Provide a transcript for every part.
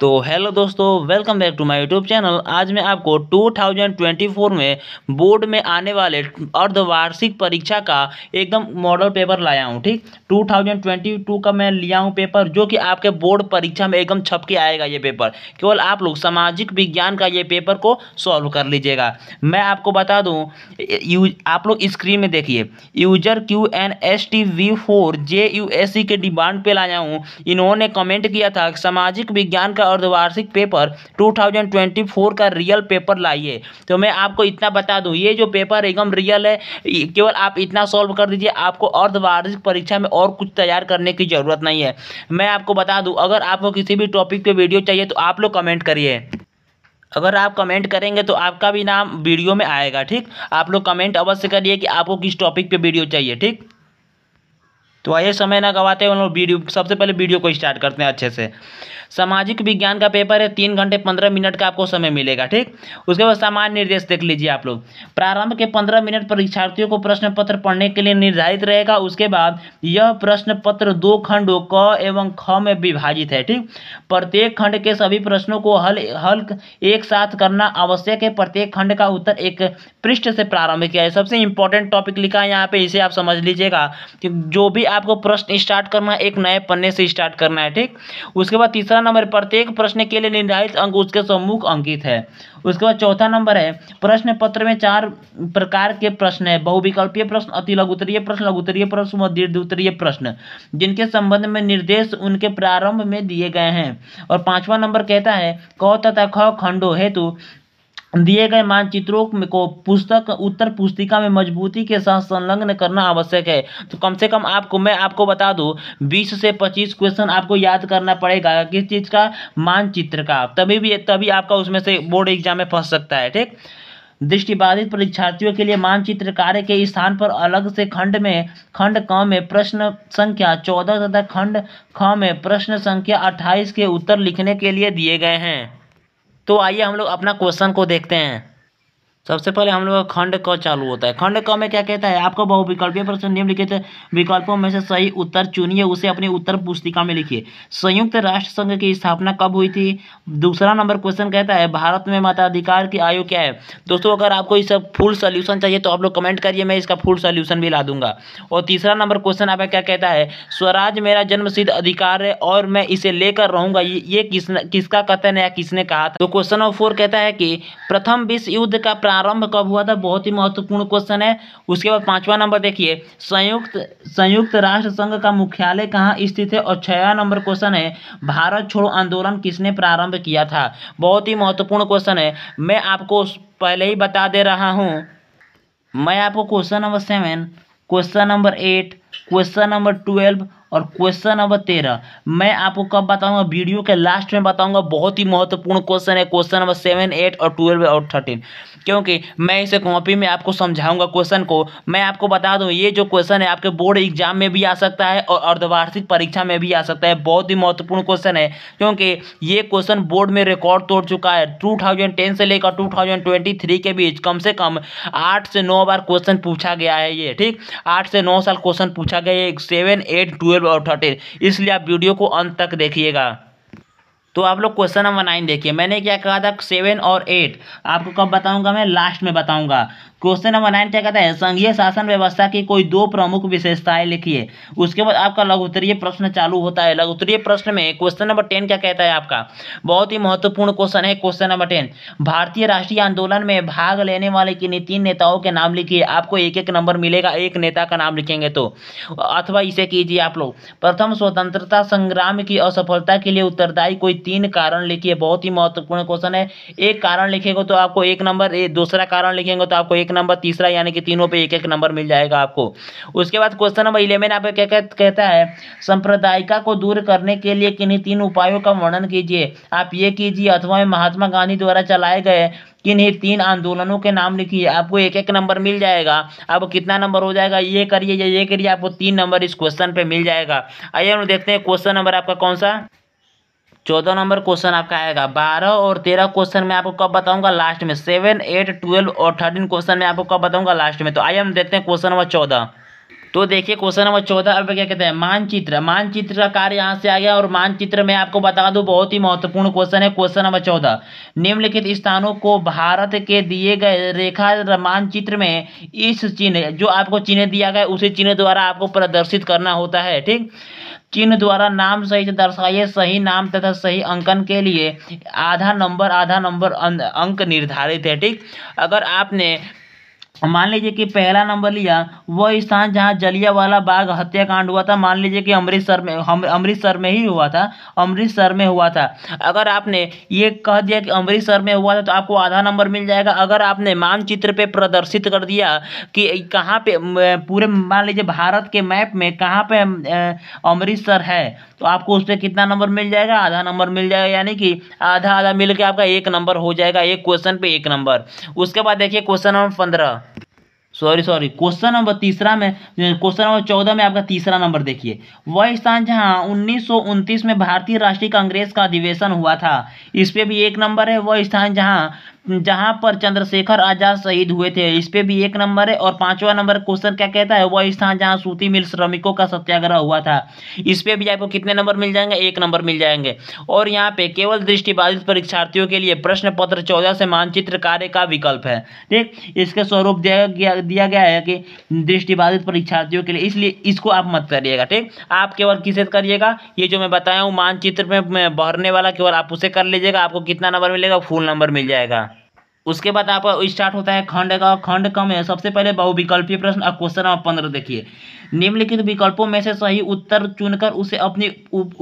तो हेलो दोस्तों welcome back to my YouTube channel आज मैं आपको 2024 में बोर्ड में आने वाले अर्धवार्षिक परीक्षा का एकदम मॉडल पेपर लाया हूँ ठीक 2022 का मैं लिया हूँ पेपर जो कि आपके बोर्ड परीक्षा में एकदम छप के आएगा ये पेपर केवल आप लोग सामाजिक विज्ञान का ये पेपर को सॉल्व कर लीजिएगा मैं आपको बता दूँ आप लोग स्क्रीन में देखिए user Q N S T V four J U S C के डिमांड पर लाया हूँ इन्होंने कमेंट किया था सामाजिक विज्ञान का अर्धवार्षिक पेपर 2024 का रियल पेपर लाइए तो मैं आपको इतना बता दूं ये जो पेपर एकदम रियल है केवल आप इतना सॉल्व कर दीजिए आपको अर्धवार्षिक परीक्षा में और कुछ तैयार करने की ज़रूरत नहीं है मैं आपको बता दूँ अगर आपको किसी भी टॉपिक पर वीडियो चाहिए तो आप लोग कमेंट करिए अगर आप कमेंट करेंगे तो आपका भी नाम वीडियो में आएगा ठीक आप लोग कमेंट अवश्य करिए कि आपको किस टॉपिक पे वीडियो चाहिए ठीक तो आइए समय ना गवाते हैं वीडियो सबसे पहले वीडियो को स्टार्ट करते हैं अच्छे से सामाजिक विज्ञान का पेपर है तीन घंटे पंद्रह मिनट का आपको समय मिलेगा ठीक उसके बाद सामान्य निर्देश देख लीजिए आप लोग प्रारंभ के पंद्रह मिनट परीक्षार्थियों को प्रश्न पत्र पढ़ने के लिए निर्धारित रहेगा उसके बाद यह प्रश्न पत्र दो खंडों क एवं ख में विभाजित है ठीक प्रत्येक खंड के सभी प्रश्नों को हल हल एक साथ करना आवश्यक है प्रत्येक खंड का उत्तर एक पृष्ठ से प्रारंभ किया है सबसे इंपॉर्टेंट टॉपिक लिखा है यहाँ पे इसे आप समझ लीजिएगा कि जो भी आपको प्रश्न स्टार्ट करना है एक नए पन्ने से स्टार्ट करना है ठीक उसके बाद तीसरा तीसरा नंबर प्रत्येक प्रश्न के लिए निर्धारित अंक उसके सम्मुख अंकित है उसके बाद चौथा नंबर है प्रश्न पत्र में चार प्रकार के प्रश्न है बहुविकल्पीय प्रश्न अति लघु उत्तरीय प्रश्न लघु उत्तरीय प्रश्न व दीर्घ उत्तरीय प्रश्न जिनके संबंध में निर्देश उनके प्रारंभ में दिए गए हैं और पांचवा नंबर कहता है क तथा ख खंडो हेतु दिए गए मानचित्रों को पुस्तक उत्तर पुस्तिका में मजबूती के साथ संलग्न करना आवश्यक है तो कम से कम आपको मैं आपको बता दूँ बीस से पच्चीस क्वेश्चन आपको याद करना पड़ेगा किस चीज़ का मानचित्र का तभी भी तभी आपका उसमें से बोर्ड एग्जाम में फंस सकता है ठीक दृष्टिबाधित परीक्षार्थियों के लिए मानचित्र कार्य के स्थान पर अलग से खंड में खंड क में प्रश्न संख्या चौदह तथा खंड ख में प्रश्न संख्या अट्ठाईस के उत्तर लिखने के लिए दिए गए हैं तो आइए हम लोग अपना क्वेश्चन को देखते हैं सबसे पहले हम लोग खंड क चालू होता है खंड क में क्या कहता है आपको बहुविकल्पीय प्रश्न निम्नलिखित विकल्पों में से सही उत्तर चुनिए उसे अपनी उत्तर पुस्तिका में लिखिए संयुक्त राष्ट्र संघ की स्थापना कब हुई थी दूसरा नंबर क्वेश्चन कहता है भारत में मताधिकार की आयु क्या है दोस्तों अगर आपको इस फुल सोल्यूशन चाहिए तो आप लोग कमेंट करिए मैं इसका फुल सोल्यूशन भी ला दूंगा और तीसरा नंबर क्वेश्चन आपका क्या कहता है स्वराज मेरा जन्म अधिकार है और मैं इसे लेकर रहूंगा ये किस किसका कथन है किसने कहा था तो क्वेश्चन नंबर फोर कहता है कि प्रथम विश्व युद्ध का प्रारंभ कब हुआ था बहुत ही महत्वपूर्ण क्वेश्चन है उसके बाद पांचवा नंबर देखिए संयुक्त संयुक्त राष्ट्र संघ का मुख्यालय कहाँ स्थित है और छया नंबर क्वेश्चन है भारत छोड़ो आंदोलन किसने प्रारंभ किया था बहुत ही महत्वपूर्ण क्वेश्चन है मैं आपको पहले ही बता दे रहा हूँ मैं आपको question number seven question number eight question number twelve और क्वेश्चन नंबर तेरह मैं आपको कब बताऊंगा वीडियो के लास्ट में बताऊंगा बहुत ही महत्वपूर्ण क्वेश्चन है क्वेश्चन नंबर सेवन एट और ट्वेल्व और थर्टीन क्योंकि मैं इसे कॉपी में आपको समझाऊंगा क्वेश्चन को मैं आपको बता दूं ये जो क्वेश्चन है आपके बोर्ड एग्जाम में भी आ सकता है और अर्धवार्षिक परीक्षा में भी आ सकता है बहुत ही महत्वपूर्ण क्वेश्चन है क्योंकि ये क्वेश्चन बोर्ड में रिकॉर्ड तोड़ चुका है टू से लेकर टू के बीच कम से कम आठ से नौ बार क्वेश्चन पूछा गया है ये ठीक आठ से नौ साल क्वेश्चन पूछा गया है सेवन एट ट्वेल्व ट्वेल्व और थर्टीन इसलिए आप वीडियो को अंत तक देखिएगा तो आप लोग क्वेश्चन नंबर नाइन देखिए मैंने क्या कहा था सेवन और एट आपको कब बताऊंगा मैं लास्ट में बताऊंगा क्वेश्चन नंबर नाइन क्या कहता है संघीय शासन व्यवस्था की कोई दो प्रमुख विशेषताएं लिखिए उसके बाद आपका उत्तरीय प्रश्न चालू होता है उत्तरीय प्रश्न में क्वेश्चन नंबर टेन क्या कहता है आपका बहुत ही महत्वपूर्ण क्वेश्चन है क्वेश्चन नंबर टेन भारतीय राष्ट्रीय आंदोलन में भाग लेने वाले किन्हीं तीन नेताओं के नाम लिखिए आपको एक एक नंबर मिलेगा एक नेता का नाम लिखेंगे तो अथवा इसे कीजिए आप लोग प्रथम स्वतंत्रता संग्राम की असफलता के लिए उत्तरदायी कोई तीन कारण लिखिए बहुत ही महत्वपूर्ण क्वेश्चन है एक कारण लिखेगा तो आपको एक नंबर दूसरा कारण लिखेंगे तो आपको एक नंबर तीसरा यानी कि तीनों पर एक एक नंबर मिल जाएगा आपको उसके बाद क्वेश्चन नंबर इलेवन आप क्या कहता है संप्रदायिका को दूर करने के लिए किन्हीं तीन उपायों का वर्णन कीजिए आप ये कीजिए अथवा महात्मा गांधी द्वारा चलाए गए किन्हीं तीन आंदोलनों के नाम लिखिए आपको एक एक नंबर मिल जाएगा आपको कितना नंबर हो जाएगा ये करिए या ये करिए आपको तीन नंबर इस क्वेश्चन पे मिल जाएगा आइए हम देखते हैं क्वेश्चन नंबर आपका कौन सा चौदह नंबर क्वेश्चन आपका आएगा बारह और तेरह क्वेश्चन में आपको कब बताऊंगा लास्ट में सेवन एट ट्वेल्व और थर्टीन क्वेश्चन में आपको कब बताऊंगा लास्ट में तो आइए हम देखते हैं क्वेश्चन नंबर चौदह तो देखिए क्वेश्चन नंबर चौदह अब क्या कहते हैं मानचित्र मानचित्र का कार्य यहाँ से आ गया और मानचित्र में आपको बता दूँ बहुत ही महत्वपूर्ण क्वेश्चन है क्वेश्चन नंबर चौदह निम्नलिखित स्थानों को भारत के दिए गए रेखा मानचित्र में इस चिन्ह जो आपको चिन्ह दिया गया उसी चिन्ह द्वारा आपको प्रदर्शित करना होता है ठीक चिन्ह द्वारा नाम सहित दर्शाइए सही नाम तथा सही अंकन के लिए आधा नंबर आधा नंबर अं- अंक निर्धारित है ठीक अगर आपने मान लीजिए कि पहला नंबर लिया वह स्थान जहाँ जलियावाला बाग हत्याकांड हुआ था मान लीजिए कि अमृतसर में हम अमृतसर में ही हुआ था अमृतसर में हुआ था अगर आपने ये कह दिया कि अमृतसर में हुआ था तो आपको आधा नंबर मिल जाएगा अगर आपने मानचित्र पे प्रदर्शित कर दिया कि कहाँ पे पूरे मान लीजिए भारत के मैप में कहाँ पर अमृतसर है तो आपको उस पर कितना नंबर मिल जाएगा आधा नंबर मिल जाएगा यानी कि आधा आधा मिल के आपका एक नंबर हो जाएगा एक क्वेश्चन पर एक नंबर उसके बाद देखिए क्वेश्चन नंबर पंद्रह सॉरी सॉरी क्वेश्चन नंबर तीसरा में क्वेश्चन नंबर चौदह में आपका तीसरा नंबर देखिए वह स्थान जहां उन्नीस में भारतीय राष्ट्रीय कांग्रेस का अधिवेशन हुआ था इस पर भी एक नंबर है वह स्थान जहाँ जहाँ पर चंद्रशेखर आजाद शहीद हुए थे इस पर भी एक नंबर है और पांचवा नंबर क्वेश्चन क्या कहता है वह स्थान जहाँ सूती मिल श्रमिकों का सत्याग्रह हुआ था इस पर भी आपको कितने नंबर मिल जाएंगे एक नंबर मिल जाएंगे और यहाँ पे केवल दृष्टिबाधित परीक्षार्थियों के लिए प्रश्न पत्र चौदह से मानचित्र कार्य का विकल्प है ठीक इसका स्वरूप दिया गया दिया गया है कि दृष्टिबाधित परीक्षार्थियों के लिए इसलिए इसको आप मत करिएगा ठीक आप केवल किसे करिएगा ये जो मैं बताया हूँ मानचित्र में भरने वाला केवल आप उसे कर लीजिएगा आपको कितना नंबर मिलेगा फुल नंबर मिल जाएगा उसके बाद आपका स्टार्ट होता है खंड का खंड कम है सबसे पहले बहुविकल्पीय प्रश्न और क्वेश्चन नंबर पंद्रह देखिए निम्नलिखित विकल्पों में से सही उत्तर चुनकर उसे अपनी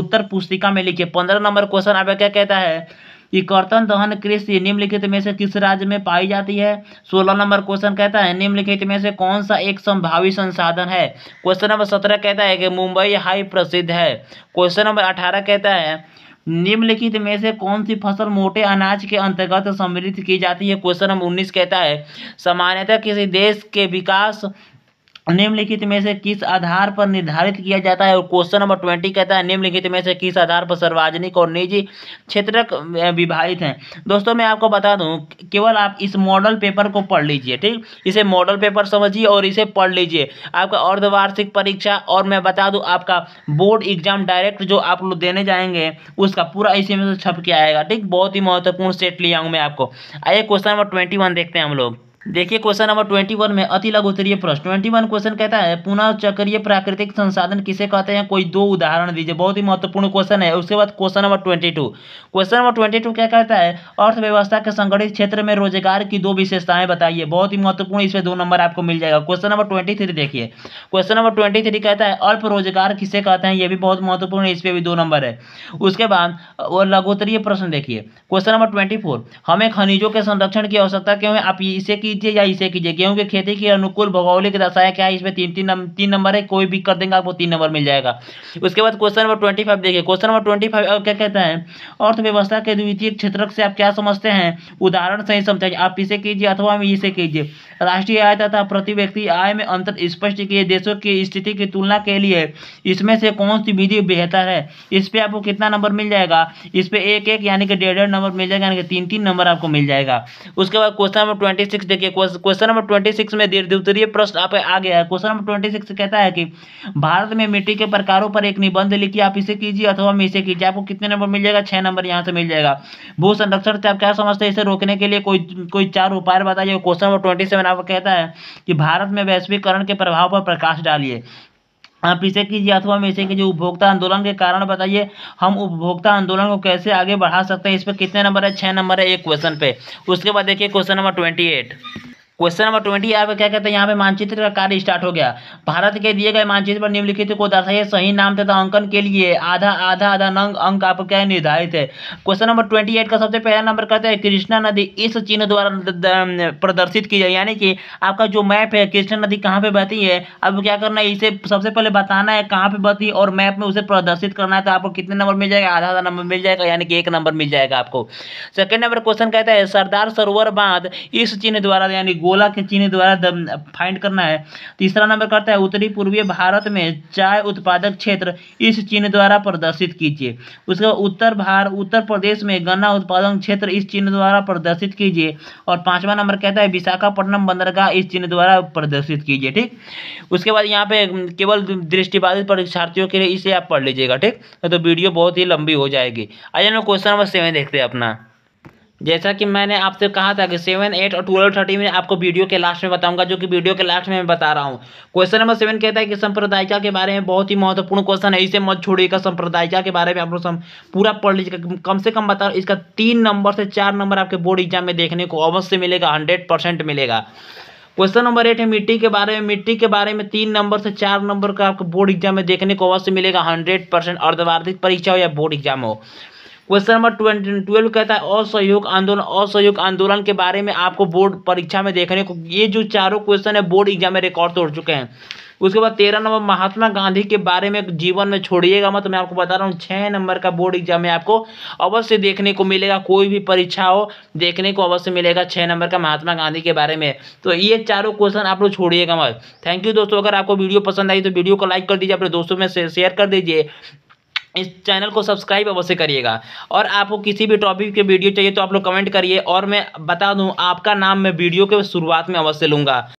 उत्तर पुस्तिका में लिखिए पंद्रह नंबर क्वेश्चन आपका क्या कहता है कि कर्तन दहन कृषि निम्नलिखित में से किस राज्य में पाई जाती है सोलह नंबर क्वेश्चन कहता है निम्नलिखित में से कौन सा एक संभावी संसाधन है क्वेश्चन नंबर सत्रह कहता है कि मुंबई हाई प्रसिद्ध है क्वेश्चन नंबर अठारह कहता है निम्नलिखित में से कौन सी फसल मोटे अनाज के अंतर्गत सम्मिलित की जाती है क्वेश्चन नंबर उन्नीस कहता है सामान्यतः किसी देश के विकास निम्नलिखित में से किस आधार पर निर्धारित किया जाता है और क्वेश्चन नंबर ट्वेंटी कहता है निम्नलिखित में से किस आधार पर सार्वजनिक और निजी क्षेत्र विभाजित हैं दोस्तों मैं आपको बता दूं केवल आप इस मॉडल पेपर को पढ़ लीजिए ठीक इसे मॉडल पेपर समझिए और इसे पढ़ लीजिए आपका अर्धवार्षिक परीक्षा और मैं बता दूँ आपका बोर्ड एग्जाम डायरेक्ट जो आप लोग देने जाएंगे उसका पूरा इसी में से छप के आएगा ठीक बहुत ही महत्वपूर्ण सेट लिया हूँ मैं आपको आइए क्वेश्चन नंबर ट्वेंटी देखते हैं हम लोग देखिए क्वेश्चन नंबर ट्वेंटी वन में अति लघु उत्तरीय प्रश्न ट्वेंटी वन क्वेश्चन कहता है पुनः चक्रीय प्राकृतिक संसाधन किसे कहते हैं कोई दो उदाहरण दीजिए बहुत ही महत्वपूर्ण क्वेश्चन है उसके बाद question number twenty two question number twenty two क्या कहता है अर्थव्यवस्था के संगठित क्षेत्र में रोजगार की दो विशेषताएं बताइए बहुत ही महत्वपूर्ण इसमें दो नंबर आपको मिल जाएगा क्वेश्चन नंबर ट्वेंटी थ्री देखिए क्वेश्चन नंबर ट्वेंटी थ्री कहता है अल्प रोजगार किसे कहते हैं यह भी बहुत महत्वपूर्ण है इस भी दो नंबर है उसके बाद और लघुतरीय प्रश्न देखिए क्वेश्चन नंबर ट्वेंटी फोर हमें खनिजों के संरक्षण की आवश्यकता क्यों है आप इसे की कीजिए या इसे कीजिए गेहूं की खेती के अनुकूल भौगोलिक दशाएं क्या है इसमें तीन तीन नम, तीन नंबर है कोई भी कर देंगे आपको तीन नंबर मिल जाएगा उसके बाद क्वेश्चन नंबर ट्वेंटी फाइव देखिए क्वेश्चन नंबर ट्वेंटी फाइव क्या कहते हैं अर्थव्यवस्था के द्वितीय क्षेत्र से आप क्या समझते हैं उदाहरण सही समझाइए आप इसे कीजिए अथवा इसे कीजिए राष्ट्रीय आय तथा प्रति व्यक्ति आय में अंतर स्पष्ट किए देशों की स्थिति की तुलना के लिए इसमें से कौन सी विधि बेहतर है इस पर आपको कितना नंबर मिल जाएगा इस पर एक एक यानी कि डेढ़ डेढ़ नंबर मिल जाएगा यानी कि तीन तीन नंबर आपको मिल जाएगा उसके बाद क्वेश्चन नंबर ट्वेंटी देखिए क्वेश्चन नंबर ट्वेंटी सिक्स में द्वितीय प्रश्न आप आ गया है क्वेश्चन नंबर ट्वेंटी सिक्स कहता है कि भारत में मिट्टी के प्रकारों पर एक निबंध लिखिए आप इसे कीजिए अथवा हम इसे कीजिए आपको कितने नंबर मिल जाएगा छः नंबर यहाँ से मिल जाएगा भू संरक्षण से आप क्या समझते हैं इसे रोकने के लिए कोई कोई चार उपाय बताइए क्वेश्चन नंबर ट्वेंटी सेवन आपको कहता है कि भारत में वैश्वीकरण के प्रभाव पर प्रकाश डालिए आप इसे कीजिए अथवा हम इसे कीजिए उपभोक्ता आंदोलन के कारण बताइए हम उपभोक्ता आंदोलन को कैसे आगे बढ़ा सकते हैं इस पर कितने नंबर है छः नंबर है एक क्वेश्चन पे उसके बाद देखिए question number twenty eight question number twenty यहाँ पे क्या कहते हैं यहाँ पे मानचित्र का कार्य स्टार्ट हो गया भारत के दिए गए मानचित्र पर निम्नलिखित को दर्शाइए सही नाम तथा अंकन के लिए आधा आधा आधा नंग अंक आपका क्या निर्धारित है क्वेश्चन नंबर ट्वेंटी एट का सबसे पहला नंबर कहते हैं कृष्णा नदी इस चिन्ह द्वारा प्रदर्शित की जाए यानी कि आपका जो मैप है कृष्णा नदी कहाँ पे बहती है अब क्या करना है इसे सबसे पहले बताना है कहाँ पे बहती है और मैप में उसे प्रदर्शित करना है तो आपको कितने नंबर मिल जाएगा आधा आधा नंबर मिल जाएगा यानी कि एक नंबर मिल जाएगा आपको सेकेंड नंबर क्वेश्चन कहता है सरदार सरोवर बांध इस चिन्ह द्वारा यानी गोला के चिन्ह द्वारा फाइंड करना है तीसरा नंबर करता है उत्तरी पूर्वी भारत में चाय उत्पादक क्षेत्र इस चिन्ह द्वारा प्रदर्शित कीजिए उसके उत्तर भारत उत्तर प्रदेश में गन्ना उत्पादन क्षेत्र इस चिन्ह द्वारा प्रदर्शित कीजिए और पांचवा नंबर कहता है विशाखापट्टनम बंदरगाह इस चिन्ह द्वारा प्रदर्शित कीजिए ठीक उसके बाद यहाँ पे केवल दृष्टिबाधित परीक्षार्थियों के लिए इसे आप पढ़ लीजिएगा ठीक तो, तो वीडियो बहुत ही लंबी हो जाएगी आइए हम क्वेश्चन नंबर सेवन देखते हैं अपना जैसा कि मैंने आपसे कहा था कि सेवन एट और ट्वेल्व थर्टी में आपको वीडियो के लास्ट में बताऊंगा जो कि वीडियो के लास्ट में मैं बता रहा हूँ क्वेश्चन नंबर सेवन कहता है कि संप्रदायिका के बारे में बहुत ही महत्वपूर्ण क्वेश्चन है इसे मत छोड़िएगा संप्रदायिका के बारे में आप लोग पूरा पढ़ लीजिएगा कम से कम बता इसका तीन नंबर से चार नंबर आपके बोर्ड एग्जाम में देखने को अवश्य मिलेगा हंड्रेड मिलेगा क्वेश्चन नंबर एट है मिट्टी के बारे में मिट्टी के बारे में तीन नंबर से चार नंबर का आपको बोर्ड एग्जाम में देखने को अवश्य मिलेगा हंड्रेड परसेंट अर्धवार्धिक परीक्षा हो या बोर्ड एग्जाम हो क्वेश्चन नंबर ट्वेंटी ट्वेल्व कहता है असहयोग आंदोलन असहयोग आंदोलन के बारे में आपको बोर्ड परीक्षा में देखने को ये जो चारों क्वेश्चन है बोर्ड एग्जाम में रिकॉर्ड तोड़ चुके हैं उसके बाद तेरह नंबर महात्मा गांधी के बारे में जीवन में छोड़िएगा मत मैं आपको बता रहा हूँ छः नंबर का बोर्ड एग्जाम में आपको अवश्य देखने को मिलेगा कोई भी परीक्षा हो देखने को अवश्य मिलेगा छः नंबर का महात्मा गांधी के बारे में तो ये चारों क्वेश्चन आप लोग छोड़िएगा मत थैंक यू दोस्तों अगर आपको वीडियो पसंद आई तो वीडियो को लाइक कर दीजिए अपने दोस्तों में शेयर कर दीजिए इस चैनल को सब्सक्राइब अवश्य करिएगा और आपको किसी भी टॉपिक के वीडियो चाहिए तो आप लोग कमेंट करिए और मैं बता दूं आपका नाम मैं वीडियो के शुरुआत में अवश्य लूँगा